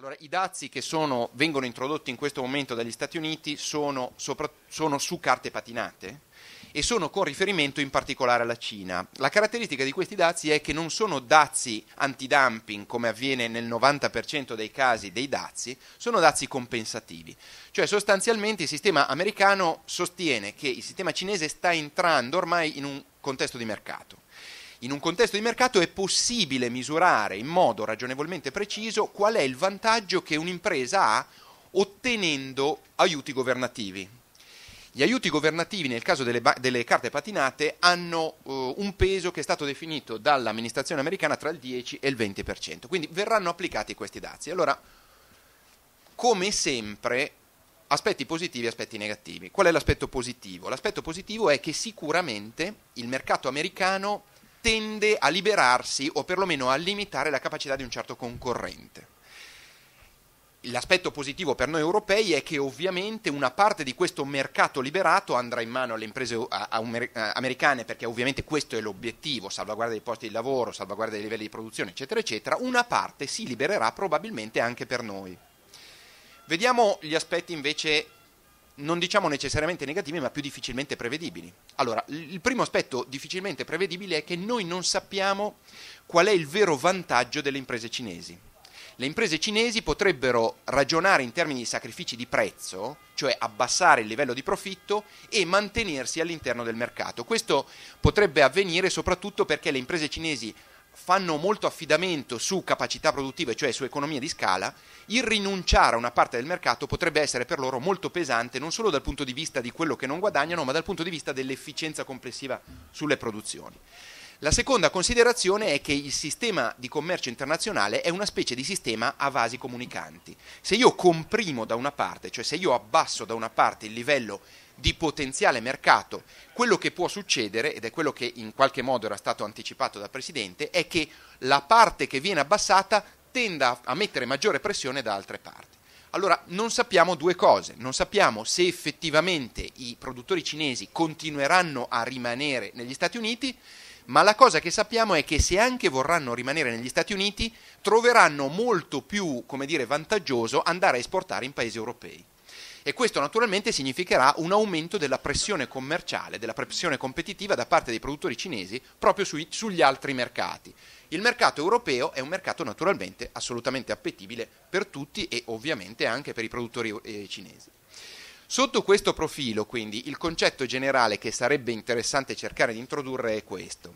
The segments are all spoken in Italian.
Allora, i dazi che sono, vengono introdotti in questo momento dagli Stati Uniti sono, sopra, sono, su carte patinate e sono con riferimento in particolare alla Cina. La caratteristica di questi dazi è che non sono dazi antidumping come avviene nel 90% dei casi dei dazi, sono dazi compensativi. Cioè sostanzialmente il sistema americano sostiene che il sistema cinese sta entrando ormai in un contesto di mercato in un contesto di mercato è possibile misurare in modo ragionevolmente preciso qual è il vantaggio che un'impresa ha ottenendo aiuti governativi. Gli aiuti governativi nel caso delle, ba- delle carte patinate hanno eh, un peso che è stato definito dall'amministrazione americana tra il 10 e il 20%, quindi verranno applicati questi dazi. Allora, come sempre, aspetti positivi e aspetti negativi. Qual è l'aspetto positivo? L'aspetto positivo è che sicuramente il mercato americano tende a liberarsi o perlomeno a limitare la capacità di un certo concorrente. L'aspetto positivo per noi europei è che ovviamente una parte di questo mercato liberato andrà in mano alle imprese americane perché ovviamente questo è l'obiettivo, salvaguardia dei posti di lavoro, salvaguardia dei livelli di produzione, eccetera, eccetera, una parte si libererà probabilmente anche per noi. Vediamo gli aspetti invece non diciamo necessariamente negativi, ma più difficilmente prevedibili. Allora, il primo aspetto difficilmente prevedibile è che noi non sappiamo qual è il vero vantaggio delle imprese cinesi. Le imprese cinesi potrebbero ragionare in termini di sacrifici di prezzo, cioè abbassare il livello di profitto e mantenersi all'interno del mercato. Questo potrebbe avvenire soprattutto perché le imprese cinesi fanno molto affidamento su capacità produttive, cioè su economia di scala, il rinunciare a una parte del mercato potrebbe essere per loro molto pesante, non solo dal punto di vista di quello che non guadagnano, ma dal punto di vista dell'efficienza complessiva sulle produzioni. La seconda considerazione è che il sistema di commercio internazionale è una specie di sistema a vasi comunicanti. Se io comprimo da una parte, cioè se io abbasso da una parte il livello di potenziale mercato. Quello che può succedere, ed è quello che in qualche modo era stato anticipato dal Presidente, è che la parte che viene abbassata tenda a mettere maggiore pressione da altre parti. Allora non sappiamo due cose, non sappiamo se effettivamente i produttori cinesi continueranno a rimanere negli Stati Uniti, ma la cosa che sappiamo è che se anche vorranno rimanere negli Stati Uniti, troveranno molto più, come dire, vantaggioso andare a esportare in paesi europei e questo naturalmente significherà un aumento della pressione commerciale, della pressione competitiva da parte dei produttori cinesi proprio sui, sugli altri mercati. Il mercato europeo è un mercato naturalmente assolutamente appetibile per tutti e ovviamente anche per i produttori eh, cinesi. Sotto questo profilo, quindi, il concetto generale che sarebbe interessante cercare di introdurre è questo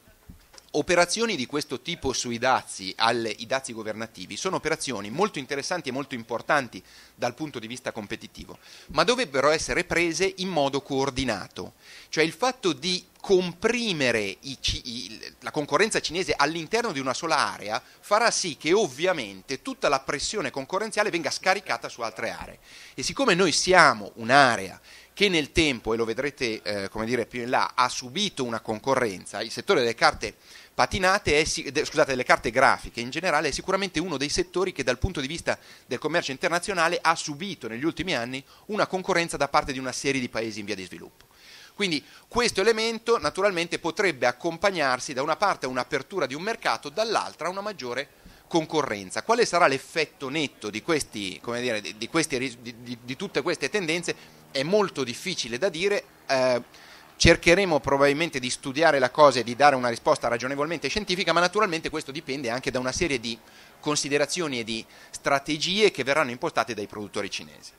operazioni di questo tipo sui dazi, alle, dazi governativi, sono operazioni molto interessanti e molto importanti dal punto di vista competitivo, ma dovrebbero essere prese in modo coordinato. Cioè il fatto di comprimere i, i, la concorrenza cinese all'interno di una sola area farà sì che ovviamente tutta la pressione concorrenziale venga scaricata su altre aree. E siccome noi siamo un'area che nel tempo, e lo vedrete eh, come dire, più in là, ha subito una concorrenza, il settore delle carte patinate, è, scusate, delle carte grafiche in generale, è sicuramente uno dei settori che dal punto di vista del commercio internazionale ha subito negli ultimi anni una concorrenza da parte di una serie di paesi in via di sviluppo. Quindi questo elemento naturalmente potrebbe accompagnarsi da una parte a un'apertura di un mercato, dall'altra a una maggiore concorrenza. Quale sarà l'effetto netto di, questi, dire, di, questi, di, di tutte queste tendenze? È molto difficile da dire. Eh, cercheremo probabilmente di studiare la cosa e di dare una risposta ragionevolmente scientifica, ma naturalmente questo dipende anche da una serie di considerazioni e di strategie che verranno impostate dai produttori cinesi.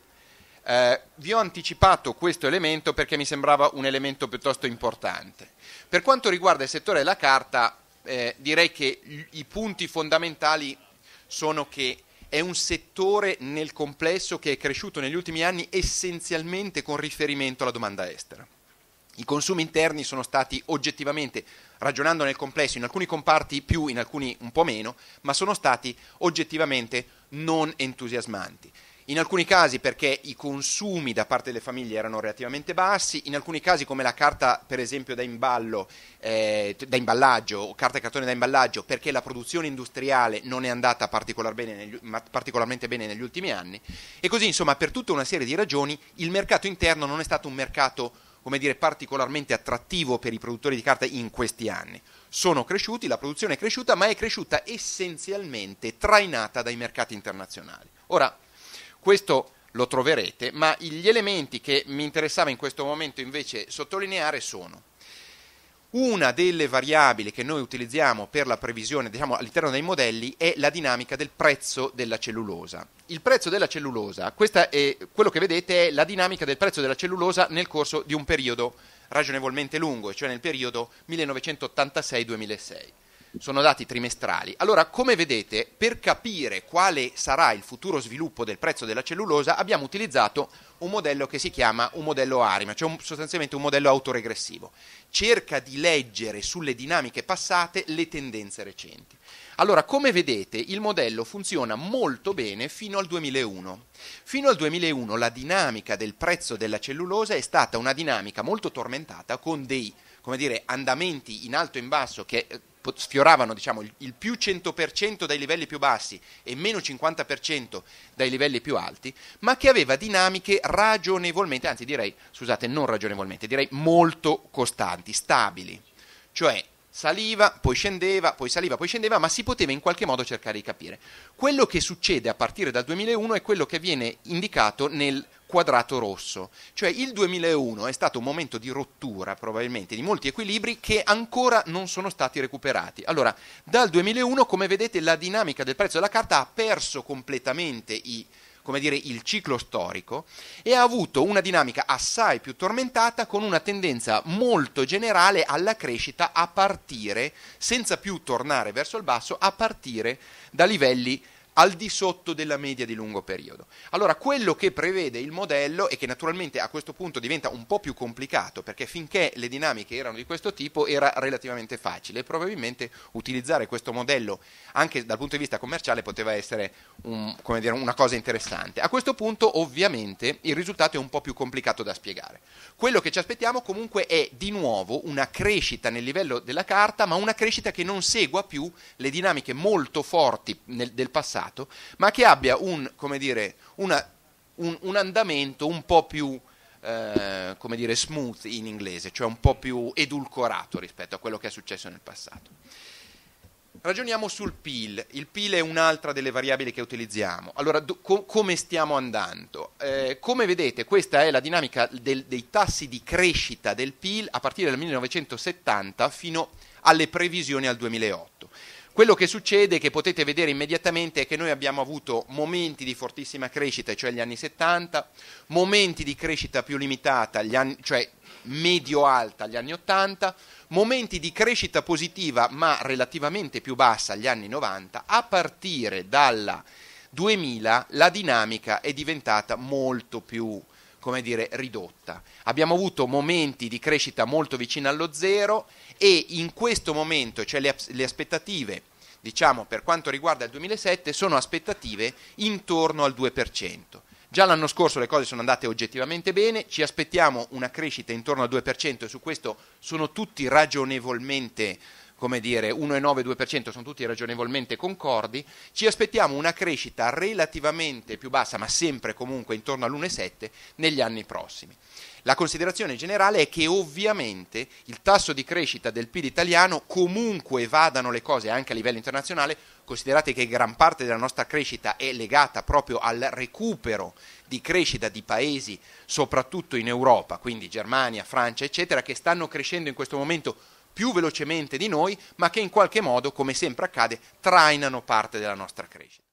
Eh, vi ho anticipato questo elemento perché mi sembrava un elemento piuttosto importante. Per quanto riguarda il settore della carta, eh, direi che i punti fondamentali sono che è un settore nel complesso che è cresciuto negli ultimi anni essenzialmente con riferimento alla domanda estera. I consumi interni sono stati oggettivamente, ragionando nel complesso, in alcuni comparti più, in alcuni un po' meno, ma sono stati oggettivamente non entusiasmanti. In alcuni casi perché i consumi da parte delle famiglie erano relativamente bassi, in alcuni casi come la carta per esempio da, imballo, eh, da imballaggio o carta e cartone da imballaggio perché la produzione industriale non è andata particolar bene negli, particolarmente bene negli ultimi anni e così insomma per tutta una serie di ragioni il mercato interno non è stato un mercato come dire, particolarmente attrattivo per i produttori di carta in questi anni. Sono cresciuti, la produzione è cresciuta, ma è cresciuta essenzialmente trainata dai mercati internazionali. Ora, questo lo troverete, ma gli elementi che mi interessava in questo momento invece sottolineare sono una delle variabili che noi utilizziamo per la previsione diciamo, all'interno dei modelli è la dinamica del prezzo della cellulosa. Il prezzo della cellulosa, è, quello che vedete è la dinamica del prezzo della cellulosa nel corso di un periodo ragionevolmente lungo, cioè nel periodo 1986-2006 sono dati trimestrali. Allora, come vedete, per capire quale sarà il futuro sviluppo del prezzo della cellulosa abbiamo utilizzato un modello che si chiama un modello ARIMA, cioè un, sostanzialmente un modello autoregressivo. Cerca di leggere sulle dinamiche passate le tendenze recenti. Allora, come vedete, il modello funziona molto bene fino al 2001. Fino al 2001 la dinamica del prezzo della cellulosa è stata una dinamica molto tormentata con dei come dire, andamenti in alto e in basso che eh, sfioravano diciamo, il più 100% dai livelli più bassi e meno 50% dai livelli più alti, ma che aveva dinamiche ragionevolmente, anzi direi, scusate, non ragionevolmente, direi molto costanti, stabili. Cioè saliva, poi scendeva, poi saliva, poi scendeva, ma si poteva in qualche modo cercare di capire. Quello che succede a partire dal 2001 è quello che viene indicato nel quadrato rosso, cioè il 2001 è stato un momento di rottura probabilmente di molti equilibri che ancora non sono stati recuperati. Allora, dal 2001, come vedete, la dinamica del prezzo della carta ha perso completamente i come dire, il ciclo storico e ha avuto una dinamica assai più tormentata con una tendenza molto generale alla crescita a partire, senza più tornare verso il basso, a partire da livelli al di sotto della media di lungo periodo. Allora quello che prevede il modello e che naturalmente a questo punto diventa un po' più complicato perché finché le dinamiche erano di questo tipo era relativamente facile e probabilmente utilizzare questo modello anche dal punto di vista commerciale poteva essere un, dire, una cosa interessante. A questo punto ovviamente il risultato è un po' più complicato da spiegare. Quello che ci aspettiamo comunque è di nuovo una crescita nel livello della carta ma una crescita che non segua più le dinamiche molto forti nel, del passato mercato, ma che abbia un, dire, una, un, un andamento un po' più eh, come dire, smooth in inglese, cioè un po' più edulcorato rispetto a quello che è successo nel passato. Ragioniamo sul PIL, il PIL è un'altra delle variabili che utilizziamo. Allora, do, co- come stiamo andando? Eh, come vedete, questa è la dinamica del, dei tassi di crescita del PIL a partire dal 1970 fino alle previsioni al 2008. Quello che succede, che potete vedere immediatamente, è che noi abbiamo avuto momenti di fortissima crescita, cioè gli anni 70, momenti di crescita più limitata, anni, cioè medio-alta, gli anni 80, momenti di crescita positiva ma relativamente più bassa, gli anni 90, a partire dalla 2000 la dinamica è diventata molto più come dire, ridotta. Abbiamo avuto momenti di crescita molto vicini allo zero e in questo momento, cioè le, le aspettative, diciamo, per quanto riguarda il 2007, sono aspettative intorno al 2%. Già l'anno scorso le cose sono andate oggettivamente bene, ci aspettiamo una crescita intorno al 2% e su questo sono tutti ragionevolmente come dire, 1,9-2% sono tutti ragionevolmente concordi, ci aspettiamo una crescita relativamente più bassa, ma sempre comunque intorno all'1,7 negli anni prossimi. La considerazione generale è che ovviamente il tasso di crescita del PIL italiano, comunque vadano le cose anche a livello internazionale, considerate che gran parte della nostra crescita è legata proprio al recupero di crescita di paesi, soprattutto in Europa, quindi Germania, Francia, eccetera, che stanno crescendo in questo momento più velocemente di noi, ma che in qualche modo, come sempre accade, trainano parte della nostra crescita.